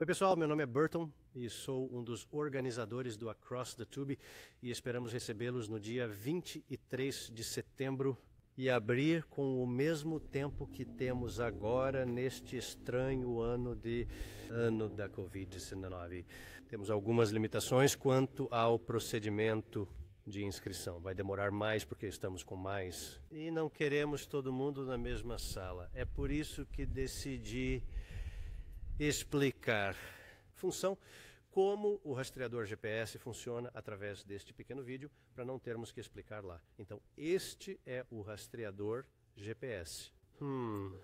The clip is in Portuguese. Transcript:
Oi, pessoal. Meu nome é Burton e sou um dos organizadores do Across the Tube e esperamos recebê-los no dia 23 de setembro e abrir com o mesmo tempo que temos agora neste estranho ano de ano da COVID-19. Temos algumas limitações quanto ao procedimento de inscrição. Vai demorar mais porque estamos com mais e não queremos todo mundo na mesma sala. É por isso que decidi explicar. Função como o rastreador GPS funciona através deste pequeno vídeo, para não termos que explicar lá. Então, este é o rastreador GPS. Hum,